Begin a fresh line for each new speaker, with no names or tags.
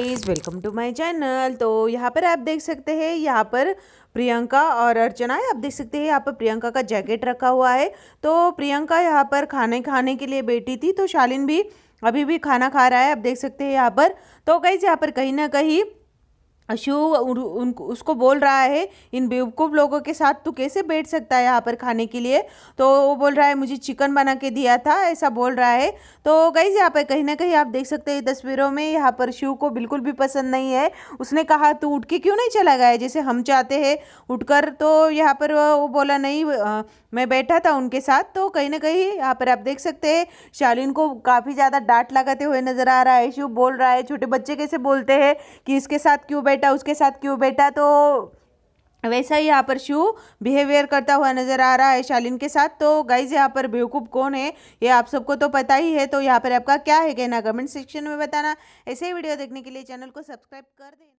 please welcome to my channel तो यहाँ पर आप देख सकते हैं यहाँ पर प्रियंका और अर्चना है आप देख सकते हैं यहाँ पर प्रियंका का जैकेट रखा हुआ है तो प्रियंका यहाँ पर खाने खाने के लिए बैठी थी तो शालिन भी अभी भी खाना खा रहा है आप देख सकते हैं यहाँ पर तो गाइज यहाँ पर कहीं ना कहीं अशु उन उसको बोल रहा है इन बेवकूफ़ लोगों के साथ तू कैसे बैठ सकता है यहाँ पर खाने के लिए तो वो बोल रहा है मुझे चिकन बना के दिया था ऐसा बोल रहा है तो गई यहाँ पर कहीं ना कहीं आप देख सकते हैं तस्वीरों में यहाँ पर शिव को बिल्कुल भी पसंद नहीं है उसने कहा तू उठ के क्यों नहीं चला गया जैसे हम चाहते हैं उठकर तो यहाँ पर वो बोला नहीं आ, मैं बैठा था उनके साथ तो कहीं ना कहीं यहाँ पर आप देख सकते हैं शालीन को काफ़ी ज़्यादा डांट लगाते हुए नजर आ रहा है शिव बोल रहा है छोटे बच्चे कैसे बोलते हैं कि इसके साथ क्यों बैठ बेटा उसके साथ क्यों बेटा तो वैसा ही यहाँ पर शिव बिहेवियर करता हुआ नजर आ रहा है शालिन के साथ तो गाइज यहाँ पर बेवकूफ़ कौन है ये आप सबको तो पता ही है तो यहाँ पर आपका क्या है कहना कमेंट सेक्शन में बताना ऐसे ही वीडियो देखने के लिए चैनल को सब्सक्राइब कर दें